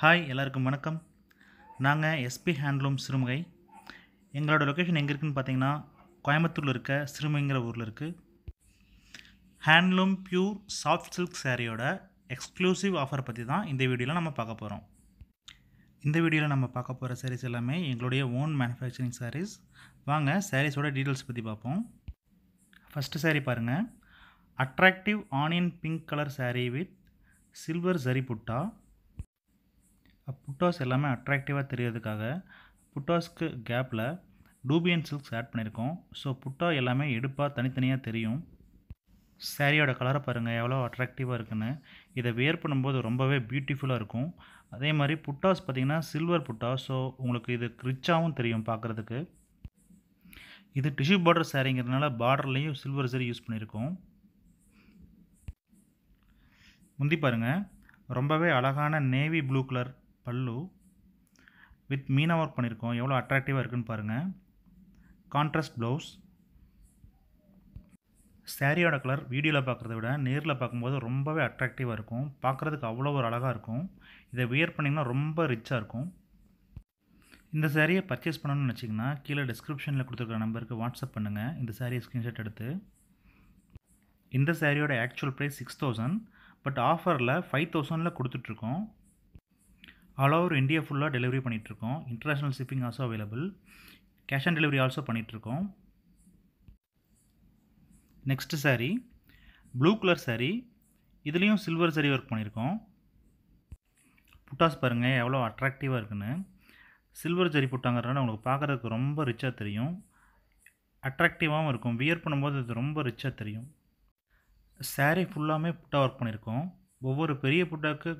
hi எல்லாருக்கும் வணக்கம் நாங்கள் எஸ்பி ஹேண்ட்லூம் சிறுமுகை எங்களோட லொக்கேஷன் எங்கே இருக்குதுன்னு பார்த்தீங்கன்னா கோயம்புத்தூரில் இருக்க சிறுமுகைங்கிற ஊரில் இருக்குது ஹேண்ட்லூம் பியூர் சாஃப்ட் சில்க் சேரீயோட எக்ஸ்க்ளூசிவ் ஆஃபர் பற்றி தான் இந்த வீடியோவில் நம்ம பார்க்க போகிறோம் இந்த வீடியோவில் நம்ம பார்க்க போகிற சாரீஸ் எல்லாமே எங்களுடைய ஓன் மேனுஃபேக்சரிங் சாரீஸ் வாங்க சாரீஸோட டீட்டெயில்ஸ் பற்றி பார்ப்போம் ஃபஸ்ட்டு சாரீ பாருங்கள் attractive onion pink colour sari with silver zari butta buttas எல்லாமே அட்ராக்டிவாக தெரியறதுக்காக புட்டோஸ்க்கு கேப்பில் டூபியன் சில்க்ஸ் ஆட் பண்ணியிருக்கோம் ஸோ புட்டா எல்லாமே எடுப்பாக தனித்தனியாக தெரியும் சேரீயோட கலரை பாருங்கள் எவ்வளோ அட்ராக்டிவாக இருக்குன்னு இதை வியர் பண்ணும்போது ரொம்பவே பியூட்டிஃபுல்லாக இருக்கும் அதே மாதிரி புட்டாஸ் பார்த்திங்கன்னா சில்வர் புட்டா ஸோ உங்களுக்கு இது ரிச்சாகவும் தெரியும் பார்க்குறதுக்கு இது டிஷ்யூ பார்டர் சேரீங்கிறதுனால பார்டர்லேயும் சில்வர் சரி யூஸ் பண்ணியிருக்கோம் முந்தி பாருங்கள் ரொம்பவே அழகான navy blue colour pallu with meena work பண்ணியிருக்கோம் எவ்வளோ அட்ராக்டிவாக இருக்குன்னு பாருங்கள் கான்ட்ராஸ்ட் ப்ளவுஸ் சாரியோட கலர் வீடியோவில் பார்க்குறத விட நேரில் பார்க்கும்போது ரொம்பவே அட்ராக்டிவாக இருக்கும் பார்க்குறதுக்கு அவ்வளோ ஒரு அழகாக இருக்கும் இதை வியர் பண்ணிங்கன்னா ரொம்ப ரிச்சாக இருக்கும் இந்த சேரீயை பர்ச்சேஸ் பண்ணணும்னு நினச்சிங்கன்னா கீழே டிஸ்கிரிப்ஷனில் கொடுத்துருக்க நம்பருக்கு வாட்ஸ்அப் பண்ணுங்கள் இந்த சேரீயை ஸ்க்ரீன்ஷாட் எடுத்து இந்த சேரீயோட actual price six thousand but ஆஃபரில் ஃபைவ் தௌசண்டில் கொடுத்துட்ருக்கோம் ஆல் ஓவர் இந்தியா ஃபுல்லாக டெலிவரி பண்ணிகிட்ருக்கோம் international shipping also available cash on delivery also பண்ணிகிட்ருக்கோம் next sari blue colour sari இதுலேயும் சில்வர் சாரீ ஒர்க் பண்ணியிருக்கோம் புட்டாஸ் பாருங்கள் எவ்வளோ அட்ராக்டிவாக இருக்குன்னு சில்வர் ஜரி புட்டாங்கிறதுனால உங்களுக்கு பார்க்குறதுக்கு ரொம்ப ரிச்சாக தெரியும் அட்ராக்டிவாகவும் இருக்கும் வியர் பண்ணும்போது இது ரொம்ப ரிச்சாக தெரியும் சாரீ ஃபுல்லாமே புட்டா ஒர்க் பண்ணியிருக்கோம் ஒவ்வொரு பெரிய புட்டாவுக்கு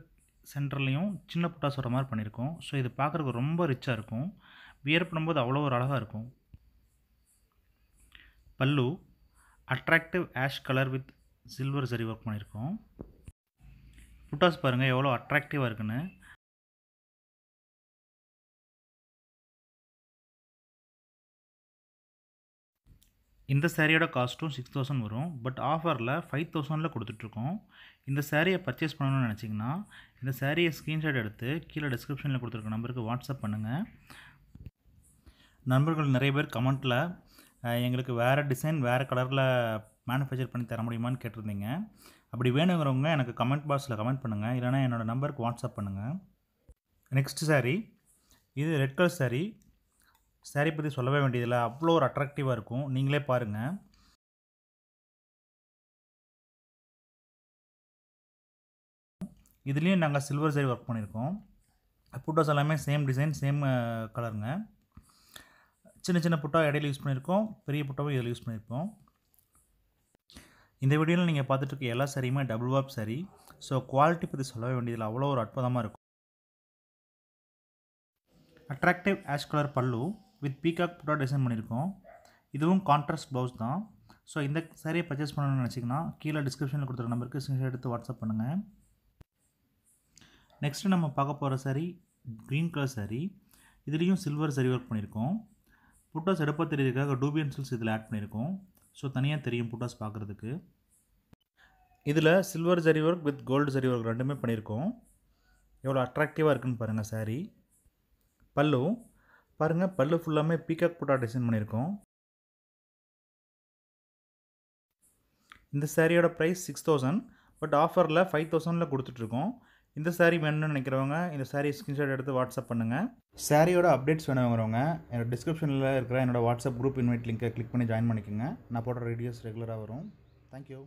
சென்டர்லேயும் சின்ன புட்டாஸ் வர மாதிரி பண்ணியிருக்கோம் ஸோ இது பார்க்குறதுக்கு ரொம்ப ரிச்சாக இருக்கும் வியர் பண்ணும்போது அவ்வளோ ஒரு அழகாக இருக்கும் pallu attractive ash colour with silver zari work பண்ணியிருக்கோம் புட்டாஸ் பாருங்கள் எவ்வளோ அட்ராக்டிவாக இருக்குன்னு இந்த சேரீயோட காஸ்ட்டும் சிக்ஸ் தௌசண்ட் வரும் பட் ஆஃபரில் ஃபைவ் தௌசண்டில் கொடுத்துட்ருக்கோம் இந்த சேரீயை பர்ச்சேஸ் பண்ணணும்னு நினச்சிங்கன்னா இந்த சேரீயை ஸ்க்ரீன்ஷாட் எடுத்து கீழே டிஸ்கிரிப்ஷனில் கொடுத்துருக்க நம்பருக்கு வாட்ஸ்அப் பண்ணுங்கள் நண்பர்கள் நிறைய பேர் கமெண்ட்டில் எங்களுக்கு வேறு டிசைன் வேறு கலரில் மேனுஃபேக்சர் பண்ணி தர முடியுமான்னு கேட்டிருந்தீங்க அப்படி வேணுங்கிறவங்க எனக்கு கமெண்ட் பாக்ஸில் கமெண்ட் பண்ணுங்கள் இல்லைனா என்னோடய நம்பருக்கு வாட்ஸ்அப் பண்ணுங்கள் நெக்ஸ்ட் சாரீ இது ரெட் கலர் சாரீ சாரீ பற்றி சொல்லவே வேண்டியதில்லை அவ்வளோ ஒரு அட்ராக்டிவாக இருக்கும் நீங்களே பாருங்கள் இதுலேயும் நாங்கள் சில்வர் சாரி ஒர்க் பண்ணியிருக்கோம் புட்டோஸ் எல்லாமே சேம் டிசைன் சேம் கலருங்க சின்ன சின்ன புட்டாக இடையில யூஸ் பண்ணியிருக்கோம் பெரிய புட்டாவும் இதில் யூஸ் பண்ணியிருக்கோம் இந்த வீடியோவில் நீங்கள் பார்த்துட்டு இருக்க எல்லா சரியுமே double warp zari so quality பற்றி சொல்லவே வேண்டியதில் அவ்வளோ ஒரு அற்புதமாக இருக்கும் attractive ash colour pallu with peacock butta design பண்ணியிருக்கோம் இதுவும் கான்ட்ராஸ்ட் ப்ளவுஸ் தான் ஸோ இந்த சாரியை பர்ச்சேஸ் பண்ணணும்னு நினச்சிங்கன்னா கீழே டிஸ்கிரிப்ஷனில் கொடுத்துருக்க நம்பருக்கு ஸ்க்ரீன்ஷாட் எடுத்து வாட்ஸ்அப் பண்ணுங்கள் நெக்ஸ்ட்டு நம்ம பார்க்க போகிற சாரி க்ரீன் கலர் சாரி இதுலேயும் சில்வர் சரி ஒர்க் பண்ணியிருக்கோம் புட்டாஸ் எடுப்பாக தெரியறதுக்காக டூபியன் சில்ஸ் இதில் ஆட் பண்ணியிருக்கோம் ஸோ தனியாக தெரியும் புட்டாஸ் பார்க்குறதுக்கு இதில் silver zari work with gold zari work ரெண்டுமே பண்ணியிருக்கோம் எவ்வளோ அட்ராக்டிவாக இருக்குன்னு பாருங்கள் சாரி பல்லு பாருங்கள் பல்லு ஃபுல்லாமே பீகாக் போட்டா டிசைன் பண்ணியிருக்கோம் இந்த சாரியோட ப்ரைஸ் சிக்ஸ் தௌசண்ட் பட் ஆஃபரில் ஃபைவ் தௌசண்டில் கொடுத்துட்ருக்கோம் இந்த சாரீ வேணும்னு நினைக்கிறவங்க இந்த சாரீ ஸ்க்ரீன்ஷாட் எடுத்து வாட்ஸ்அப் பண்ணுங்கள் சாரியோட அப்டேட்ஸ் வேணுங்கிறவங்க என்னோட டிஸ்கிரிப்ஷனில் இருக்கிற என்னோட வாட்ஸ்அப் குரூப் இன்வைட் லிங்க்கை கிளிக் பண்ணி ஜாயின் பண்ணிக்கோங்க நான் போடுற வீடியோஸ் ரெகுலராக வரும் தேங்க்யூ